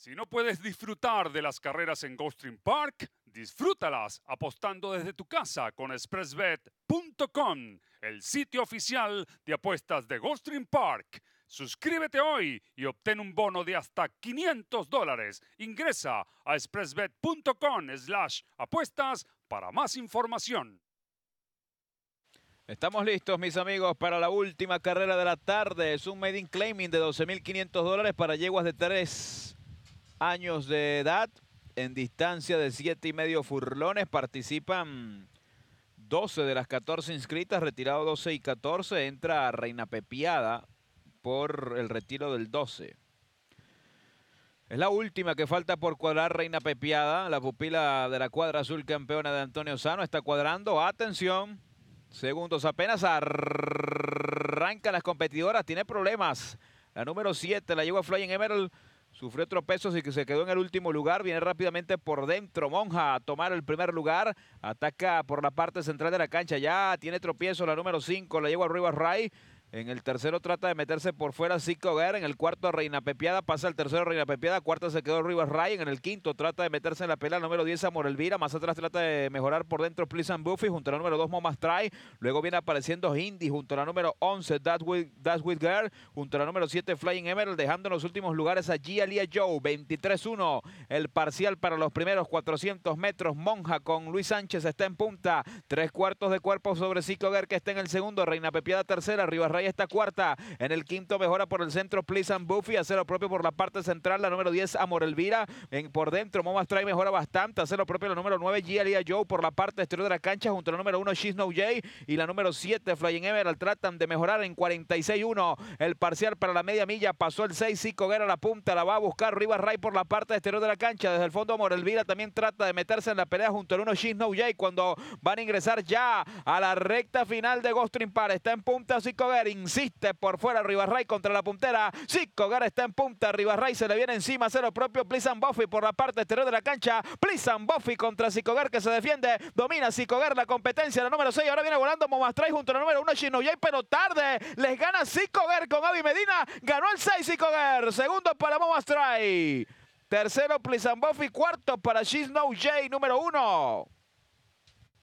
Si no puedes disfrutar de las carreras en Goldstream Park, disfrútalas apostando desde tu casa con expressbet.com, el sitio oficial de apuestas de Goldstream Park. Suscríbete hoy y obtén un bono de hasta 500 dólares. Ingresa a expressbet.com slash apuestas para más información. Estamos listos, mis amigos, para la última carrera de la tarde. Es un made in claiming de 12.500 dólares para yeguas de tres años de edad. En distancia de siete y medio furlones participan 12 de las 14 inscritas, retirado 12 y 14, entra Reina Pepiada por el retiro del 12. Es la última que falta por cuadrar Reina Pepiada, la pupila de la cuadra azul campeona de Antonio Sano. Está cuadrando, atención, segundos apenas, arranca las competidoras, tiene problemas. La número 7, la lleva Flying Emerald, Sufrió tropezos y que se quedó en el último lugar. Viene rápidamente por dentro Monja a tomar el primer lugar. Ataca por la parte central de la cancha. Ya tiene tropiezo la número 5. La lleva arriba Ray. En el tercero trata de meterse por fuera Zico Guerra. En el cuarto Reina Pepiada pasa el tercero Reina Pepiada. Cuarta se quedó Rivas Ryan. En el quinto trata de meterse en la pelea número 10 Amor Elvira. Más atrás trata de mejorar por dentro Please Buffy. Junto a la número 2 Momas Try. Luego viene apareciendo Indy Junto a la número 11 That Girl. Junto a la número 7 Flying Emerald. Dejando en los últimos lugares a Gia Joe. 23-1. El parcial para los primeros 400 metros. Monja con Luis Sánchez está en punta. Tres cuartos de cuerpo sobre Zico Guerra que está en el segundo. Reina Pepiada tercera. Rivas Ryan ahí está cuarta. En el quinto mejora por el centro Please and Buffy. Hace lo propio por la parte central. La número 10 Amor Elvira. En, por dentro Momas mejora bastante. Hace lo propio la número 9 Gialia Joe por la parte exterior de la cancha junto a la número 1 She's jay Y la número 7 Flying Emerald tratan de mejorar en 46-1. El parcial para la media milla. Pasó el 6. Zico Guerra a la punta. La va a buscar Rivas Ray por la parte exterior de la cancha. Desde el fondo Amor también trata de meterse en la pelea junto al 1 She's No Cuando van a ingresar ya a la recta final de Ghost Trim Está en punta Zico Guerra insiste por fuera Ribarray contra la puntera. Zico está en punta. Ribarray se le viene encima. Cero propio. Plisan Buffy por la parte exterior de la cancha. Plisan Buffy contra Sicogar que se defiende. Domina Sicogar la competencia. La número 6. Ahora viene volando Momastray junto a la número 1 Shinoyay. Pero tarde. Les gana Sicogar con Avi Medina. Ganó el 6 Sicogar. Segundo para Momastray. Tercero Plisan Buffy. Cuarto para She's Número 1.